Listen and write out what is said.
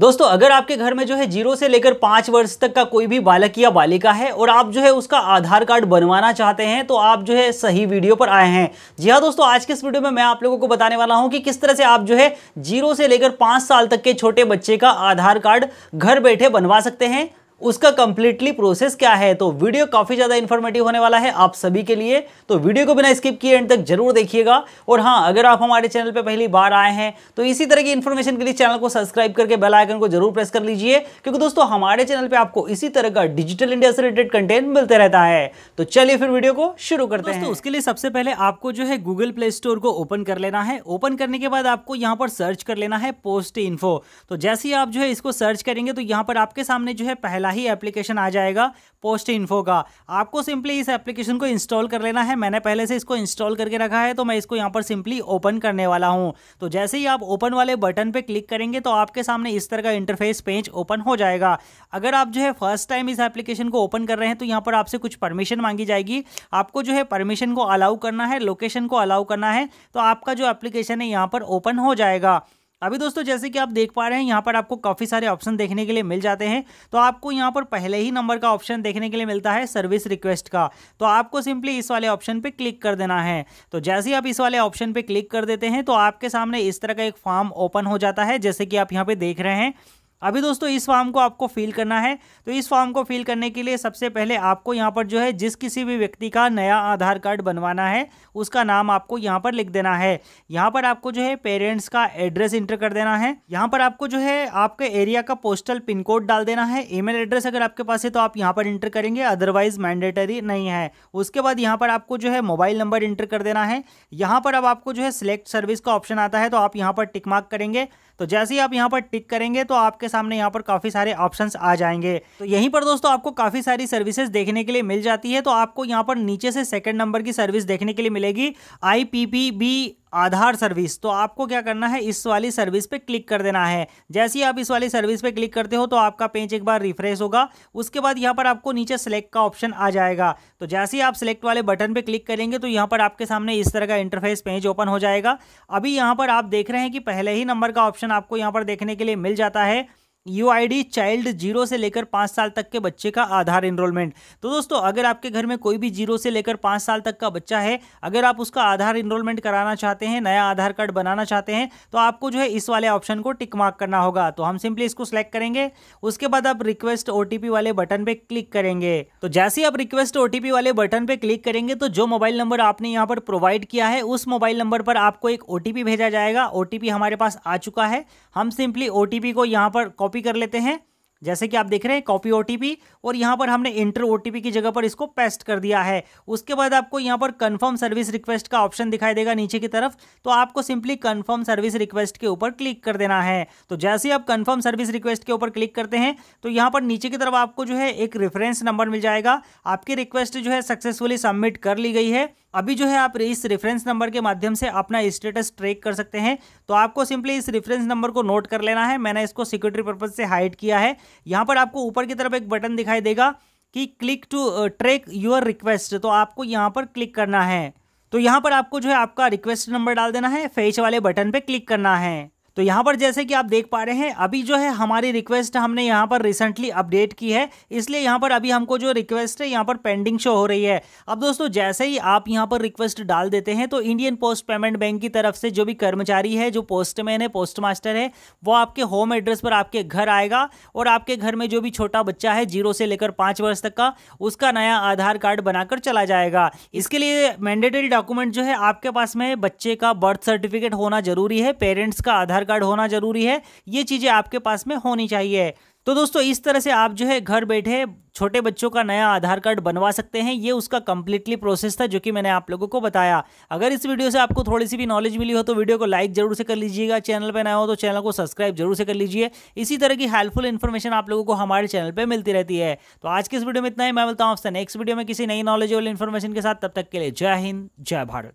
दोस्तों अगर आपके घर में जो है जीरो से लेकर पाँच वर्ष तक का कोई भी बालक या बालिका है और आप जो है उसका आधार कार्ड बनवाना चाहते हैं तो आप जो है सही वीडियो पर आए हैं जी हाँ दोस्तों आज के इस वीडियो में मैं आप लोगों को बताने वाला हूं कि किस तरह से आप जो है जीरो से लेकर पाँच साल तक के छोटे बच्चे का आधार कार्ड घर बैठे बनवा सकते हैं उसका कंप्लीटली प्रोसेस क्या है तो वीडियो काफ़ी ज़्यादा इन्फॉर्मेटिव होने वाला है आप सभी के लिए तो वीडियो को बिना स्किप किए एंड तक जरूर देखिएगा और हाँ अगर आप हमारे चैनल पर पहली बार आए हैं तो इसी तरह की इन्फॉर्मेशन के लिए चैनल को सब्सक्राइब करके बेल आइकन को जरूर प्रेस कर लीजिए क्योंकि दोस्तों हमारे चैनल पर आपको इसी तरह का डिजिटल इंडिया से रिलेटेड कंटेंट मिलते रहता है तो चलिए फिर वीडियो को शुरू करते हैं उसके लिए सबसे पहले आपको जो है गूगल प्ले स्टोर को ओपन कर लेना है ओपन करने के बाद आपको यहाँ पर सर्च कर लेना है पोस्ट इन्फो तो जैसे ही आप जो है इसको सर्च करेंगे तो यहाँ पर आपके सामने जो है पहला पहला ही एप्लीकेशन आ जाएगा पोस्ट इन्फो का आपको सिंपली इस एप्लीकेशन को इंस्टॉल कर लेना है मैंने पहले से इसको इंस्टॉल करके रखा है तो मैं इसको यहाँ पर सिंपली ओपन करने वाला हूँ तो जैसे ही आप ओपन वाले बटन पर क्लिक करेंगे तो आपके सामने इस तरह का इंटरफेस पेज ओपन हो जाएगा अगर आप जो है फर्स्ट टाइम इस एप्लीकेशन को ओपन कर रहे हैं तो यहाँ पर आपसे कुछ परमिशन मांगी जाएगी आपको जो है परमिशन को अलाउ करना है लोकेशन को अलाउ करना है तो आपका जो एप्लीकेशन है यहाँ पर ओपन हो जाएगा अभी दोस्तों जैसे कि आप देख पा रहे हैं यहाँ पर आपको काफ़ी सारे ऑप्शन देखने के लिए मिल जाते हैं तो आपको यहाँ पर पहले ही नंबर का ऑप्शन देखने के लिए मिलता है सर्विस रिक्वेस्ट का तो आपको सिंपली इस वाले ऑप्शन पे क्लिक कर देना है तो जैसे ही आप इस वाले ऑप्शन पे क्लिक कर देते हैं तो आपके सामने इस तरह का एक फॉर्म ओपन हो जाता है जैसे कि आप यहाँ पर देख रहे हैं अभी दोस्तों इस फॉर्म को आपको फिल करना है तो इस फॉर्म को फिल करने के लिए सबसे पहले आपको यहाँ पर जो है जिस किसी भी व्यक्ति का नया आधार कार्ड बनवाना है उसका नाम आपको यहाँ पर लिख देना है यहाँ पर आपको जो है पेरेंट्स का एड्रेस इंटर कर देना है यहाँ पर आपको जो है आपके एरिया का पोस्टल पिन कोड डाल देना है ईमेल एड्रेस अगर आपके पास है तो आप यहाँ पर इंटर करेंगे अदरवाइज मैंडेटरी नहीं है उसके बाद यहाँ पर आपको जो है मोबाइल नंबर इंटर कर देना है यहाँ पर अब आपको जो है सिलेक्ट सर्विस का ऑप्शन आता है तो आप यहाँ पर टिकमार्क करेंगे तो जैसे ही आप यहाँ पर टिक करेंगे तो आपके सामने यहाँ पर काफ़ी सारे ऑप्शंस आ जाएंगे तो यहीं पर दोस्तों आपको काफ़ी सारी सर्विसेज देखने के लिए मिल जाती है तो आपको यहाँ पर नीचे से सेकंड नंबर की सर्विस देखने के लिए मिलेगी आई आधार सर्विस तो आपको क्या करना है इस वाली सर्विस पे क्लिक कर देना है जैसे ही आप इस वाली सर्विस पे क्लिक करते हो तो आपका पेज एक बार रिफ्रेश होगा उसके बाद यहाँ पर आपको नीचे सेलेक्ट का ऑप्शन आ जाएगा तो जैसे ही आप सेलेक्ट वाले बटन पे क्लिक करेंगे तो यहाँ पर आपके सामने इस तरह का इंटरफेस पेज ओपन हो जाएगा अभी यहाँ पर आप देख रहे हैं कि पहले ही नंबर का ऑप्शन आपको यहाँ पर देखने के लिए मिल जाता है यू चाइल्ड जीरो से लेकर पाँच साल तक के बच्चे का आधार इनरोलमेंट तो दोस्तों अगर आपके घर में कोई भी जीरो से लेकर पाँच साल तक का बच्चा है अगर आप उसका आधार इनरोलमेंट कराना चाहते हैं नया आधार कार्ड बनाना चाहते हैं तो आपको जो है इस वाले ऑप्शन को टिक मार्क करना होगा तो हम सिंपली इसको सेलेक्ट करेंगे उसके बाद आप रिक्वेस्ट ओ वाले बटन पर क्लिक करेंगे तो जैसे ही आप रिक्वेस्ट ओ वाले बटन पर क्लिक करेंगे तो जो मोबाइल नंबर आपने यहाँ पर प्रोवाइड किया है उस मोबाइल नंबर पर आपको एक ओ भेजा जाएगा ओ हमारे पास आ चुका है हम सिंपली ओ को यहाँ पर कॉपी कॉपी कर लेते हैं जैसे कि आप देख रहे हैं कॉपी ओ और यहाँ पर हमने इंटर ओ की जगह पर इसको पेस्ट कर दिया है उसके बाद आपको यहाँ पर कंफर्म सर्विस रिक्वेस्ट का ऑप्शन दिखाई देगा नीचे की तरफ तो आपको सिंपली कंफर्म सर्विस रिक्वेस्ट के ऊपर क्लिक कर देना है तो जैसे ही आप कंफर्म सर्विस रिक्वेस्ट के ऊपर क्लिक करते हैं तो यहाँ पर नीचे की तरफ आपको जो है एक रेफरेंस नंबर मिल जाएगा आपकी रिक्वेस्ट जो है सक्सेसफुली सबमिट कर ली गई है अभी जो है आप इस रेफरेंस नंबर के माध्यम से अपना स्टेटस ट्रैक कर सकते हैं तो आपको सिंपली इस रेफरेंस नंबर को नोट कर लेना है मैंने इसको सिक्योरिटी पर्पज से हाइड किया है यहाँ पर आपको ऊपर की तरफ एक बटन दिखाई देगा कि click to track your request तो आपको यहाँ पर क्लिक करना है तो यहाँ पर आपको जो है आपका रिक्वेस्ट नंबर डाल देना है फेच वाले बटन पर क्लिक करना है तो यहाँ पर जैसे कि आप देख पा रहे हैं अभी जो है हमारी रिक्वेस्ट हमने यहाँ पर रिसेंटली अपडेट की है इसलिए यहाँ पर अभी हमको जो रिक्वेस्ट है यहाँ पर पेंडिंग शो हो रही है अब दोस्तों जैसे ही आप यहाँ पर रिक्वेस्ट डाल देते हैं तो इंडियन पोस्ट पेमेंट बैंक की तरफ से जो भी कर्मचारी है जो पोस्टमैन है पोस्ट मास्टर है वो आपके होम एड्रेस पर आपके घर आएगा और आपके घर में जो भी छोटा बच्चा है जीरो से लेकर पाँच वर्ष तक का उसका नया आधार कार्ड बनाकर चला जाएगा इसके लिए मैंडेटरी डॉक्यूमेंट जो है आपके पास में बच्चे का बर्थ सर्टिफिकेट होना जरूरी है पेरेंट्स का आधार कार्ड होना जरूरी है ये चीज़ें आपके पास में होनी चाहिए तो दोस्तों इस तरह से आप जो है घर बैठे छोटे बच्चों का नया आधार कार्ड बनवा सकते हैं ये उसका कंप्लीटली प्रोसेस था जो कि मैंने आप लोगों को बताया अगर इस वीडियो से आपको थोड़ी सी भी नॉलेज मिली हो तो वीडियो को लाइक जरूर से कर लीजिएगा चैनल पर नया हो तो चैनल को सब्सक्राइब जरूर से कर लीजिए इसी तरह की हेल्पफुल इन्फॉर्मेशन आप लोगों को हमारे चैनल पर मिलती रहती है तो आज के इस वीडियो में इतना ही मैं बोलता हूँ आपसे नेक्स्ट वीडियो में किसी नई नॉलेज वाली इन्फॉर्मेशन के साथ तब तक के लिए जय हिंद जय भारत